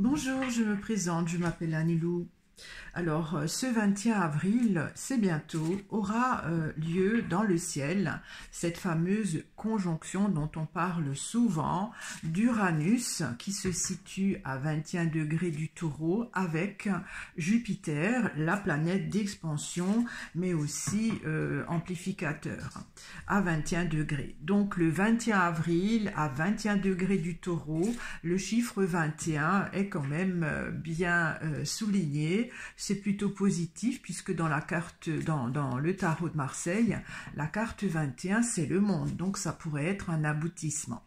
Bonjour, je me présente, je m'appelle Anilou. Alors, euh, ce 21 avril, c'est bientôt, aura euh, lieu dans le ciel cette fameuse conjonction dont on parle souvent d'Uranus qui se situe à 21 degrés du taureau avec Jupiter, la planète d'expansion mais aussi euh, amplificateur à 21 degrés. Donc le 21 avril à 21 degrés du taureau, le chiffre 21 est quand même euh, bien euh, souligné. C'est plutôt positif puisque dans la carte, dans, dans le tarot de Marseille, la carte 21 c'est le monde. Donc ça ça pourrait être un aboutissement.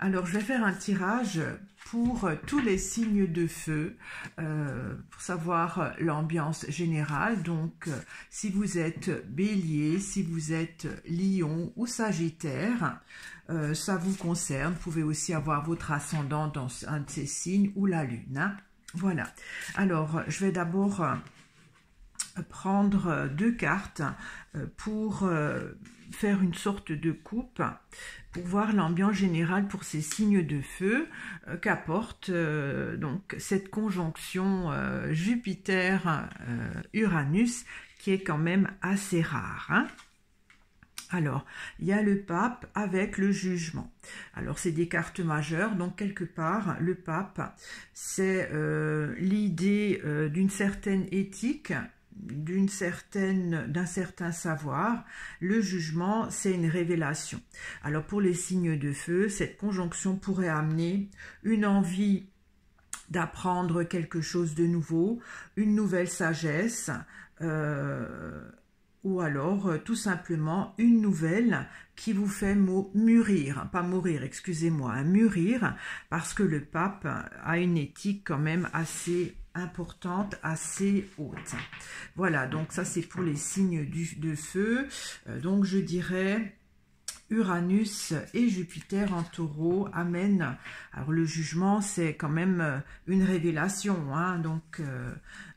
Alors, je vais faire un tirage pour tous les signes de feu, euh, pour savoir l'ambiance générale. Donc, euh, si vous êtes bélier, si vous êtes lion ou sagittaire, euh, ça vous concerne. Vous pouvez aussi avoir votre ascendant dans un de ces signes ou la lune. Hein. Voilà. Alors, je vais d'abord prendre deux cartes pour faire une sorte de coupe pour voir l'ambiance générale pour ces signes de feu euh, qu'apporte euh, donc cette conjonction euh, Jupiter-Uranus qui est quand même assez rare. Hein. alors, il y a le pape avec le jugement. Alors, c'est des cartes majeures, donc quelque part, le pape, c'est l'idée d'une certaine éthique d'une certaine d'un certain savoir, le jugement, c'est une révélation. Alors pour les signes de feu, cette conjonction pourrait amener une envie d'apprendre quelque chose de nouveau, une nouvelle sagesse, euh, ou alors euh, tout simplement une nouvelle qui vous fait mûrir, pas mourir, excusez-moi, hein, mûrir, parce que le pape a une éthique quand même assez importante, assez haute. Voilà, donc ça c'est pour les signes du, de feu. Euh, donc je dirais Uranus et Jupiter en taureau amènent. Alors le jugement c'est quand même euh, une révélation, hein. donc euh,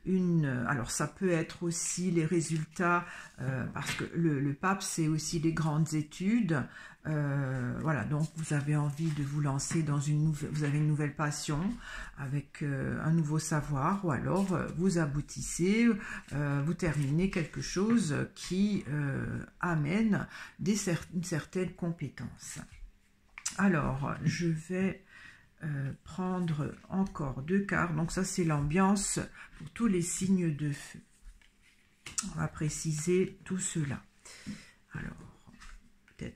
une. Alors ça peut être aussi les résultats, parce que le, le pape c'est aussi les grandes études, euh, voilà, donc vous avez envie de vous lancer dans une nouvelle, vous avez une nouvelle passion avec euh, un nouveau savoir, ou alors euh, vous aboutissez, vous terminez quelque chose qui amène des une certaine compétence. Alors, je vais prendre encore deux quarts. Donc ça, c'est l'ambiance pour tous les signes de feu. On va préciser tout cela. Alors,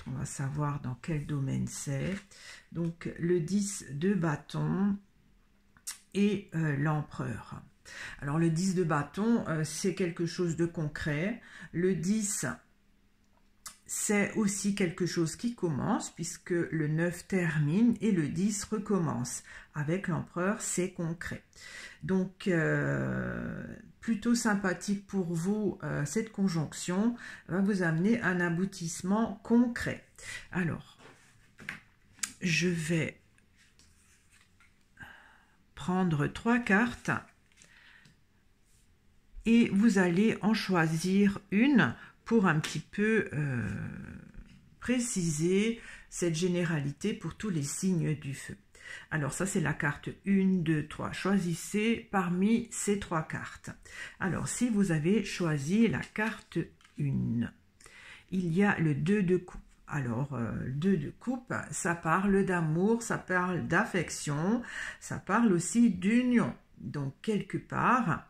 on va savoir dans quel domaine c'est. Donc le 10 de bâton et euh, l'empereur. Alors le 10 de bâton, euh, c'est quelque chose de concret. Le 10, c'est aussi quelque chose qui commence puisque le 9 termine et le 10 recommence. Avec l'empereur, c'est concret. Donc, euh, plutôt sympathique pour vous, euh, cette conjonction va vous amener un aboutissement concret. Alors, je vais prendre trois cartes et vous allez en choisir une pour un petit peu euh, préciser cette généralité pour tous les signes du feu. Alors ça, c'est la carte 1, 2, 3. Choisissez parmi ces trois cartes. Alors, si vous avez choisi la carte 1, il y a le 2 de coupe. Alors, euh, deux 2 de coupe, ça parle d'amour, ça parle d'affection, ça parle aussi d'union. Donc, quelque part,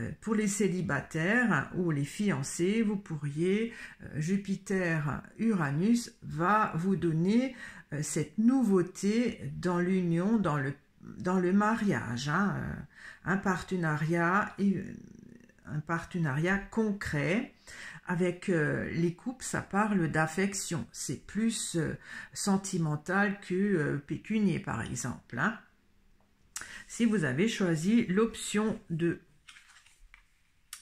euh, pour les célibataires ou les fiancés, vous pourriez, euh, Jupiter, Uranus va vous donner euh, cette nouveauté dans l'union, dans le, dans le mariage, hein, un partenariat un partenariat concret avec les couples, ça parle d'affection. C'est plus sentimental que pécunier, par exemple. Hein. Si vous avez choisi l'option de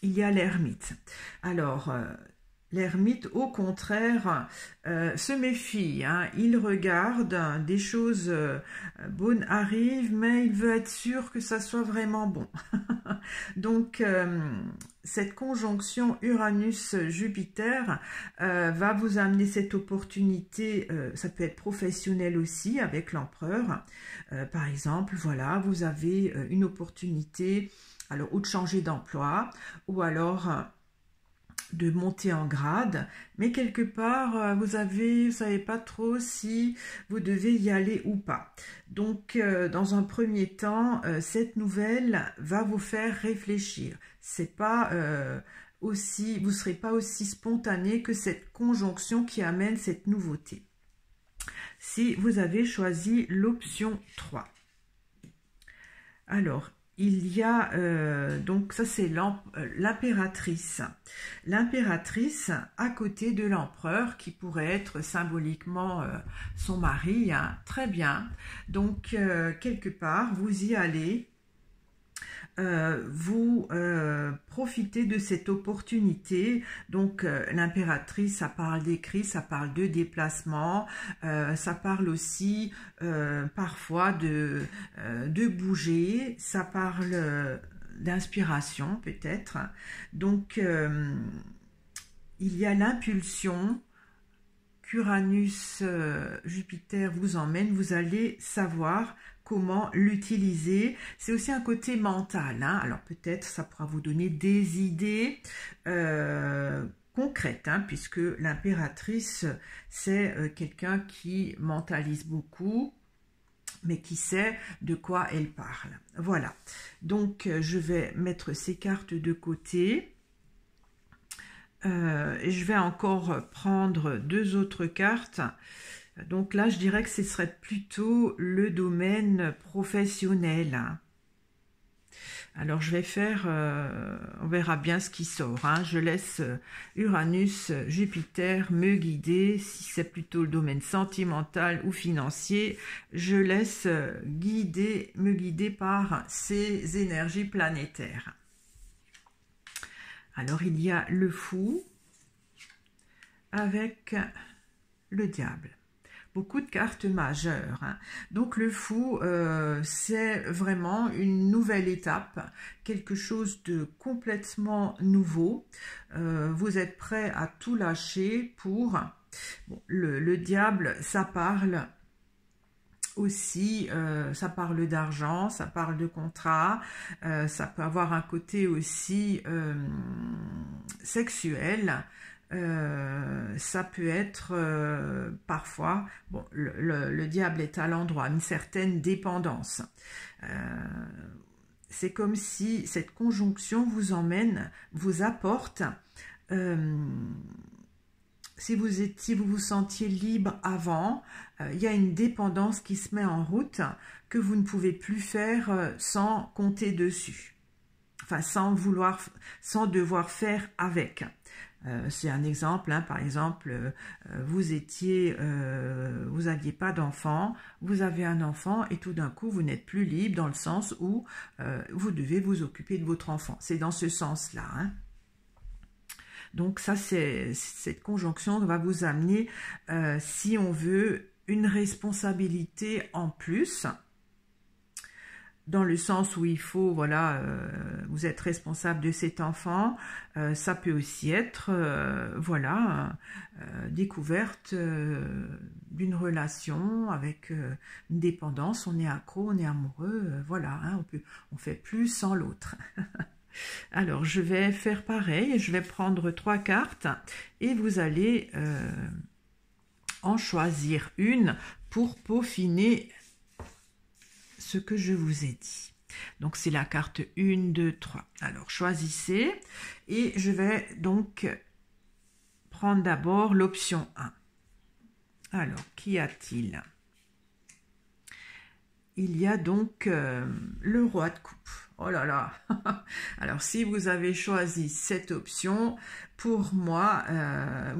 il y a l'ermite. Alors, euh, l'ermite, au contraire, euh, se méfie. Hein. Il regarde des choses euh, bonnes arrivent, mais il veut être sûr que ça soit vraiment bon. Donc, cette conjonction Uranus-Jupiter va vous amener cette opportunité, ça peut être professionnel aussi avec l'empereur. par exemple, voilà, vous avez une opportunité ou de changer d'emploi, ou alors euh, de monter en grade, mais quelque part, euh, vous avez, vous savez pas trop si vous devez y aller ou pas. Donc, euh, dans un premier temps, cette nouvelle va vous faire réfléchir. C'est pas aussi, vous serez pas aussi spontané que cette conjonction qui amène cette nouveauté. Si vous avez choisi l'option 3. Alors, il y a, euh, donc ça c'est euh, l'impératrice. L'impératrice à côté de l'empereur qui pourrait être symboliquement euh, son mari. Hein, très bien. Donc quelque part, vous y allez euh, vous euh, profitez de cette opportunité. Donc euh, l'impératrice, ça parle d'écrit, ça parle de déplacement, ça parle aussi parfois de, de bouger, ça parle d'inspiration peut-être. Donc il y a l'impulsion, qu'Uranus Jupiter vous emmène, vous allez savoir comment l'utiliser. C'est aussi un côté mental. Hein. Alors peut-être ça pourra vous donner des idées euh, concrètes, hein, puisque l'impératrice, c'est euh, quelqu'un qui mentalise beaucoup mais qui sait de quoi elle parle. Voilà. Donc, euh, je vais mettre ces cartes de côté. et je vais encore prendre deux autres cartes donc là, je dirais que ce serait plutôt le domaine professionnel. Alors je vais faire, euh, on verra bien ce qui sort. Hein. Je laisse euh, Uranus, euh, Jupiter me guider. Si c'est plutôt le domaine sentimental ou financier, je laisse guider, me guider par ces énergies planétaires. Alors il y a le fou avec le diable beaucoup de cartes majeures. Hein. Donc le fou, euh, c'est vraiment une nouvelle étape, quelque chose de complètement nouveau. Euh, vous êtes prêt à tout lâcher pour... le, diable, ça parle aussi, euh, ça parle d'argent, ça parle de contrat, ça peut avoir un côté aussi sexuel. Euh, ça peut être euh, parfois, bon, le, diable est à l'endroit, une certaine dépendance. Euh, c'est comme si cette conjonction vous emmène, vous apporte, si vous, si vous vous sentiez libre avant, il y a une dépendance qui se met en route que vous ne pouvez plus faire sans compter dessus, enfin sans vouloir, sans devoir faire avec. Euh, c'est un exemple, hein. par exemple, euh, euh, vous étiez, vous n'aviez pas d'enfant, vous avez un enfant et tout d'un coup vous n'êtes plus libre dans le sens où vous devez vous occuper de votre enfant. C'est dans ce sens-là. Hein. Donc ça, c'est cette conjonction va vous amener, si on veut, une responsabilité en plus dans le sens où il faut, voilà, euh, vous êtes responsable de cet enfant, euh, ça peut aussi être, euh, voilà, découverte d'une relation avec une dépendance, on est accro, on est amoureux, voilà, hein, on peut, on fait plus sans l'autre. Alors, je vais faire pareil, je vais prendre trois cartes et vous allez en choisir une pour peaufiner que je vous ai dit. Donc c'est la carte 1, 2, 3. Alors choisissez et je vais donc prendre d'abord l'option 1. Alors, qu'y a-t-il Il y a donc euh, le roi de coupe. Oh là là Alors si vous avez choisi cette option, pour moi, euh,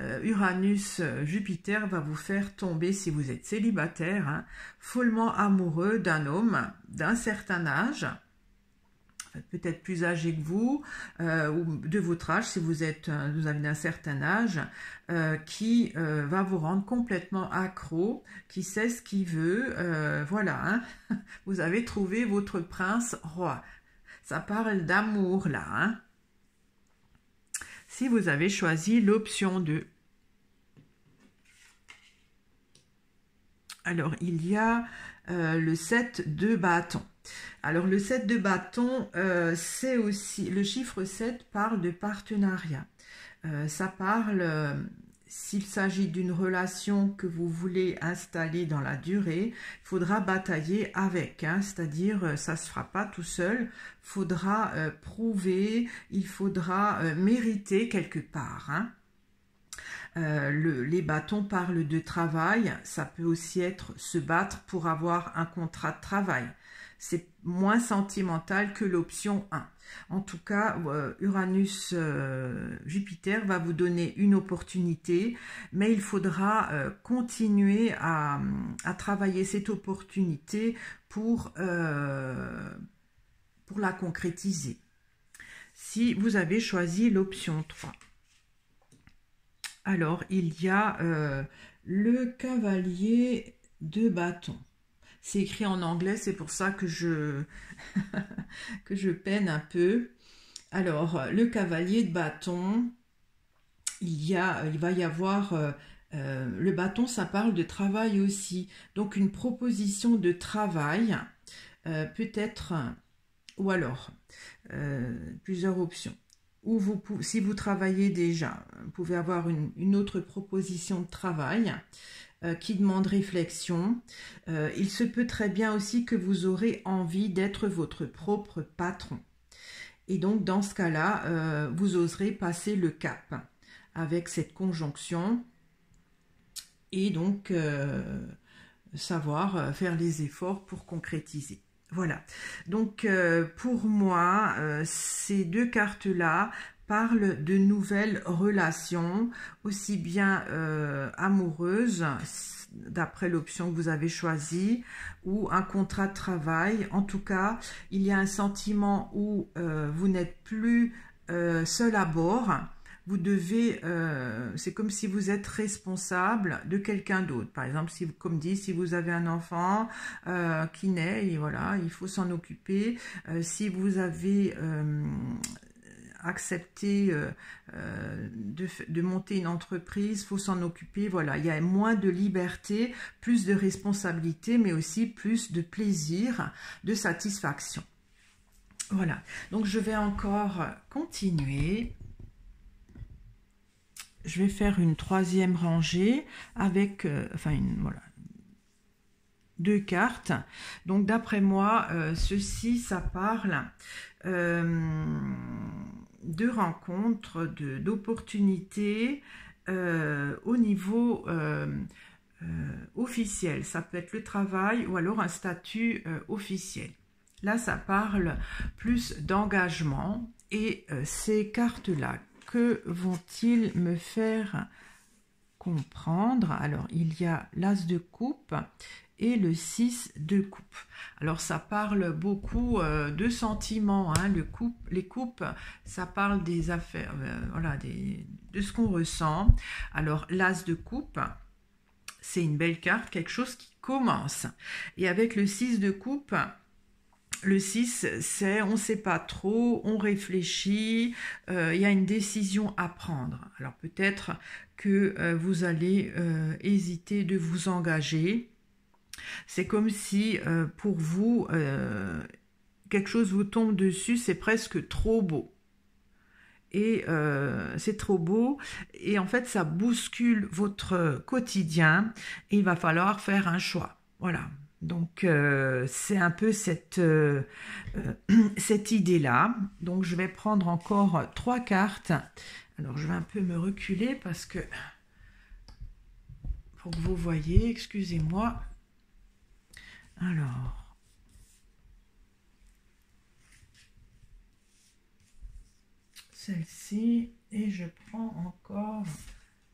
euh, Uranus, euh, Jupiter va vous faire tomber, si vous êtes célibataire, hein, follement amoureux d'un homme d'un certain âge, peut-être plus âgé que vous euh, ou de votre âge si vous êtes euh, vous avez un certain âge euh, qui va vous rendre complètement accro qui sait ce qu'il veut voilà hein. vous avez trouvé votre prince roi ça parle d'amour là hein. si vous avez choisi l'option 2 alors il y a le 7 de bâton alors le 7 de bâton, euh, c'est aussi, le chiffre 7 parle de partenariat. Euh, ça parle, euh, s'il s'agit d'une relation que vous voulez installer dans la durée, il faudra batailler avec, hein. c'est-à-dire ça ne se fera pas tout seul, faudra prouver, il faudra mériter quelque part. Hein. les bâtons parlent de travail, ça peut aussi être se battre pour avoir un contrat de travail c'est moins sentimental que l'option 1. En tout cas, euh, Uranus-Jupiter euh, va vous donner une opportunité, mais il faudra euh, continuer à, travailler cette opportunité pour, pour la concrétiser. Si vous avez choisi l'option 3. Alors, il y a le cavalier de bâton. C'est écrit en anglais, c'est pour ça que je, que je peine un peu. Alors, le cavalier de bâton, il, y a, il va y avoir... Euh, euh, le bâton, ça parle de travail aussi. Donc, une proposition de travail, euh, peut-être, ou alors, plusieurs options. Ou vous, si vous travaillez déjà, vous pouvez avoir une autre proposition de travail. Euh, qui demande réflexion. Euh, il se peut très bien aussi que vous aurez envie d'être votre propre patron. Et donc dans ce cas-là, euh, vous oserez passer le cap avec cette conjonction et donc savoir faire les efforts pour concrétiser. Voilà. Donc pour moi, ces deux cartes-là parle de nouvelles relations, aussi bien euh, amoureuses, d'après l'option que vous avez choisie, ou un contrat de travail. En tout cas, il y a un sentiment où euh, vous n'êtes plus euh, seul à bord. Vous devez, c'est comme si vous êtes responsable de quelqu'un d'autre. Par exemple, si, comme dit, si vous avez un enfant qui naît, voilà, il faut s'en occuper. si vous avez accepter euh, euh, de, de, monter une entreprise, faut s'en occuper. Voilà, il y a moins de liberté, plus de responsabilité, mais aussi plus de plaisir, de satisfaction. Voilà, donc je vais encore continuer. Je vais faire une troisième rangée avec, euh, enfin, une, voilà, deux cartes. Donc d'après moi, ceci, ça parle de rencontres, d'opportunités euh, au niveau euh, euh, officiel. Ça peut être le travail ou alors un statut officiel. Là, ça parle plus d'engagement et ces cartes-là, que vont-ils me faire comprendre Alors, il y a l'as de coupe et le 6 de coupe. Alors ça parle beaucoup euh, de sentiments, hein, le coupe, les coupes, ça parle des affaires, euh, voilà, de ce qu'on ressent. Alors l'as de coupe, c'est une belle carte, quelque chose qui commence. Et avec le 6 de coupe, le 6, c'est on ne sait pas trop, on réfléchit, euh, il y a une décision à prendre. Alors peut-être que vous allez hésiter de vous engager c'est comme si euh, pour vous, euh, quelque chose vous tombe dessus, c'est presque trop beau. Et euh, c'est trop beau. Et en fait, ça bouscule votre quotidien. il va falloir faire un choix. Voilà. Donc c'est un peu cette, cette idée-là. Donc je vais prendre encore trois cartes. Alors je vais un peu me reculer parce que pour que vous voyez, excusez-moi. Alors. Celle-ci. Et je prends encore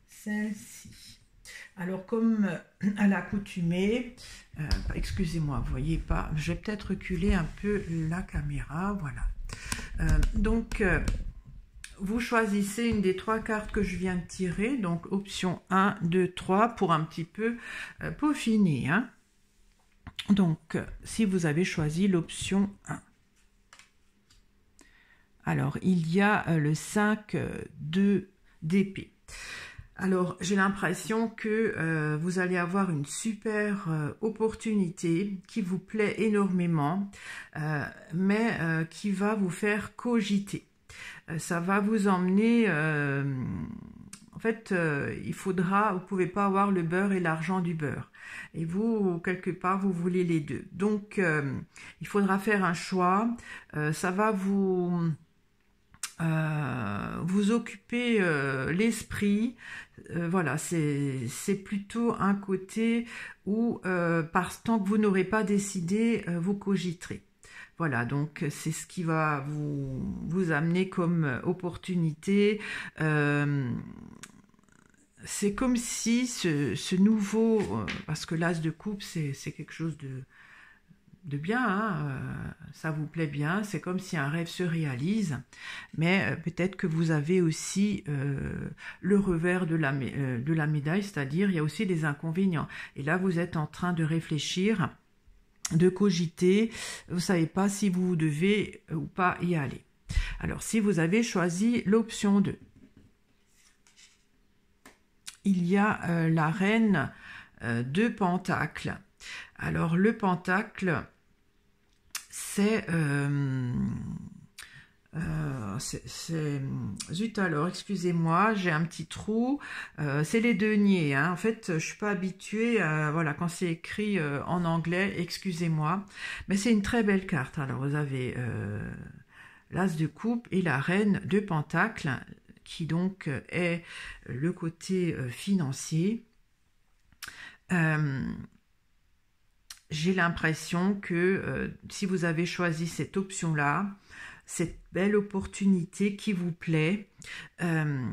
celle-ci. Alors comme euh, à l'accoutumée, euh, excusez-moi, vous voyez pas, je vais peut-être reculer un peu la caméra, voilà. Euh, donc, vous choisissez une des trois cartes que je viens de tirer, donc option 1, 2, 3, pour un petit peu peaufiner. Hein. Donc, si vous avez choisi l'option 1. Alors, il y a euh, le 5 2 euh, d'épée. Alors, j'ai l'impression que euh, vous allez avoir une super opportunité qui vous plaît énormément, mais qui va vous faire cogiter. ça va vous emmener en fait, euh, il faudra, vous pouvez pas avoir le beurre et l'argent du beurre. Et vous, quelque part, vous voulez les deux. Donc, euh, il faudra faire un choix. Euh, ça va vous vous occuper l'esprit. voilà, c'est plutôt un côté où, par que vous n'aurez pas décidé, vous cogiterez. Voilà, donc euh, c'est ce qui va vous, amener comme euh, opportunité. Euh, c'est comme si ce, nouveau, parce que l'as de coupe, c'est quelque chose de, de bien, hein, ça vous plaît bien, c'est comme si un rêve se réalise, mais peut-être que vous avez aussi le revers de la, de la médaille, c'est-à-dire il y a aussi des inconvénients. Et là, vous êtes en train de réfléchir de cogiter, vous savez pas si vous devez ou pas y aller. Alors si vous avez choisi l'option 2, il y a euh, la reine euh, de Pentacle. Alors le Pentacle, c'est euh, euh, c'est zut alors, excusez-moi, j'ai un petit trou. Euh, c'est les deniers. Hein. En fait, je suis pas habituée. voilà, quand c'est écrit euh, en anglais, excusez-moi. Mais c'est une très belle carte. Alors vous avez l'as de coupe et la reine de pentacle, qui donc est le côté financier. j'ai l'impression que si vous avez choisi cette option-là, cette belle opportunité qui vous plaît. Euh,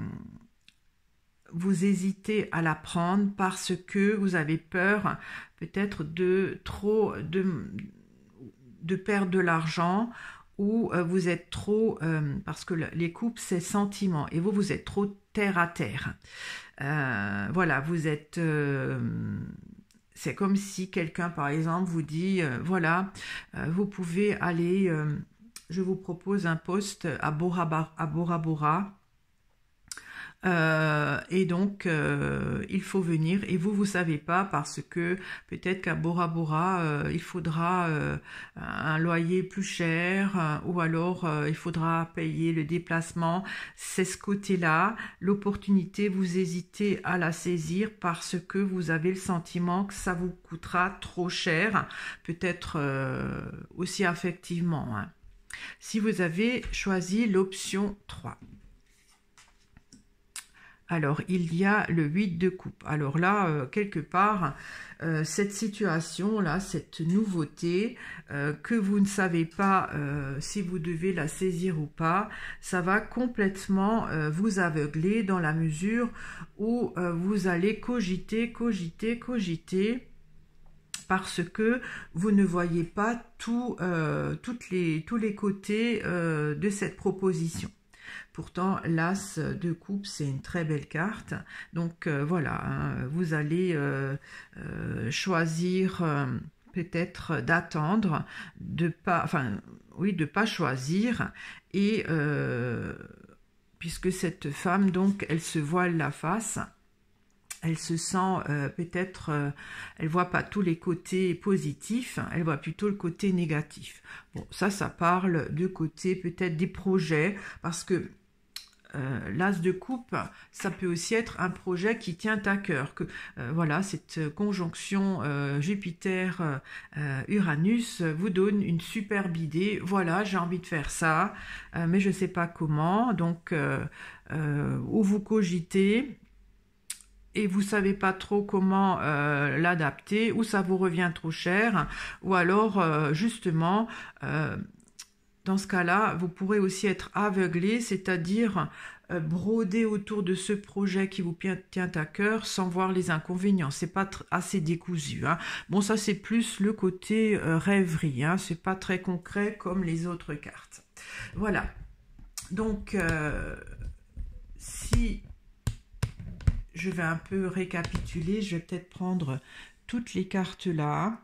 vous hésitez à la prendre parce que vous avez peur peut-être de trop de, de perdre de l'argent ou euh, vous êtes trop euh, parce que les coupes, c'est sentiment et vous vous êtes trop terre à terre. voilà, vous êtes c'est comme si quelqu'un, par exemple, vous dit, voilà, vous pouvez aller je vous propose un poste à Bora, Bora, euh, et donc, euh, il faut venir. Et vous, vous savez pas parce que peut-être qu'à Bora Bora, euh, il faudra un loyer plus cher ou alors il faudra payer le déplacement. C'est ce côté-là. L'opportunité, vous hésitez à la saisir parce que vous avez le sentiment que ça vous coûtera trop cher, peut-être aussi affectivement. Hein si vous avez choisi l'option 3. Alors, il y a le 8 de coupe. Alors là, euh, quelque part, euh, cette situation-là, cette nouveauté euh, que vous ne savez pas si vous devez la saisir ou pas, ça va complètement vous aveugler dans la mesure où vous allez cogiter, cogiter, cogiter parce que vous ne voyez pas euh, les, tous les côtés euh, de cette proposition. Pourtant, l'as de coupe, c'est une très belle carte. Donc euh, voilà, hein, vous allez choisir peut-être d'attendre, de pas, enfin oui, de pas choisir et puisque cette femme donc elle se voile la face elle se sent euh, peut-être, euh, elle voit pas tous les côtés positifs, hein, elle voit plutôt le côté négatif. Bon, ça, ça parle de côté peut-être des projets, parce que euh, l'as de coupe, ça peut aussi être un projet qui tient à cœur. Que voilà, cette conjonction Jupiter-Uranus vous donne une superbe idée. Voilà, j'ai envie de faire ça, mais je ne sais pas comment. Donc, où vous cogitez, et vous savez pas trop comment euh, l'adapter ou ça vous revient trop cher ou alors euh, justement euh, dans ce cas-là, vous pourrez aussi être aveuglé, c'est-à-dire broder autour de ce projet qui vous tient à cœur sans voir les inconvénients. C'est pas assez décousu. Hein. Bon, ça c'est plus le côté rêverie. Hein. C'est pas très concret comme les autres cartes. Voilà. Donc, si je vais un peu récapituler. Je vais peut-être prendre toutes les cartes là.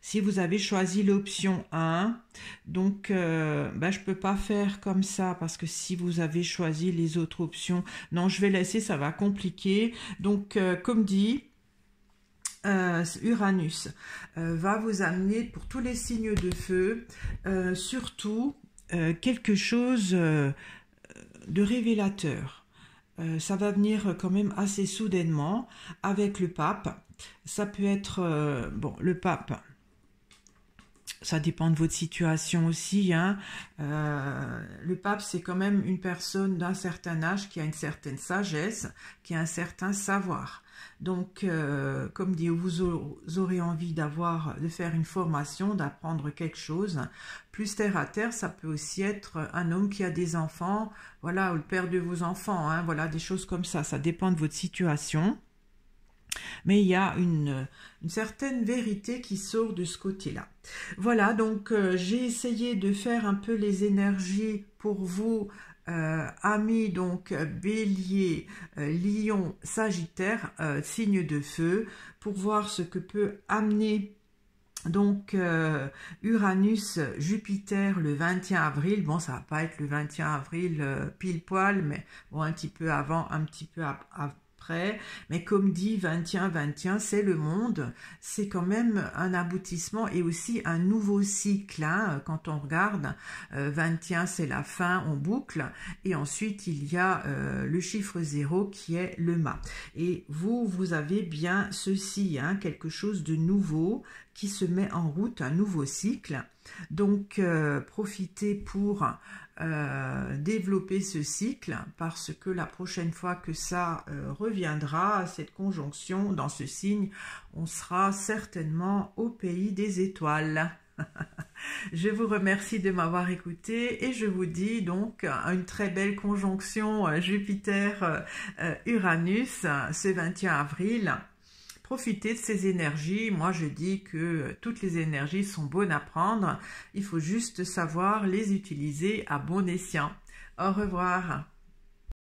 Si vous avez choisi l'option 1, donc euh, ben, je ne peux pas faire comme ça parce que si vous avez choisi les autres options, non, je vais laisser, ça va compliquer. Donc, euh, comme dit, euh, Uranus va vous amener pour tous les signes de feu, surtout quelque chose de révélateur euh, ça va venir euh, quand même assez soudainement avec le pape. Ça peut être, euh, bon, le pape, ça dépend de votre situation aussi. Hein. le pape, c'est quand même une personne d'un certain âge qui a une certaine sagesse, qui a un certain savoir. Donc, euh, comme dit, vous aurez envie d'avoir, de faire une formation, d'apprendre quelque chose. Plus terre à terre, ça peut aussi être un homme qui a des enfants, voilà, ou le père de vos enfants, hein, voilà, des choses comme ça. Ça dépend de votre situation. Mais il y a une, certaine vérité qui sort de ce côté-là. Voilà, donc euh, j'ai essayé de faire un peu les énergies pour vous euh, amis donc bélier, euh, lion, sagittaire, euh, signe de feu, pour voir ce que peut amener donc Uranus, Jupiter le 21 avril, bon ça va pas être le 21 avril pile poil, mais bon un petit peu avant, un petit peu après, mais comme dit 21, 21, c'est le monde. C'est quand même un aboutissement et aussi un nouveau cycle. Hein. quand on regarde, 21, euh, c'est la fin, on boucle. Et ensuite, il y a euh, le chiffre 0 qui est le mât. Et vous, vous avez bien ceci, hein, quelque chose de nouveau qui se met en route, un nouveau cycle. Donc euh, profitez pour euh, développer ce cycle parce que la prochaine fois que ça euh, reviendra, cette conjonction dans ce signe, on sera certainement au pays des étoiles. je vous remercie de m'avoir écouté et je vous dis donc une très belle conjonction Jupiter-Uranus ce 21 avril profiter de ces énergies. Moi, je dis que toutes les énergies sont bonnes à prendre. Il faut juste savoir les utiliser à bon escient. Au revoir.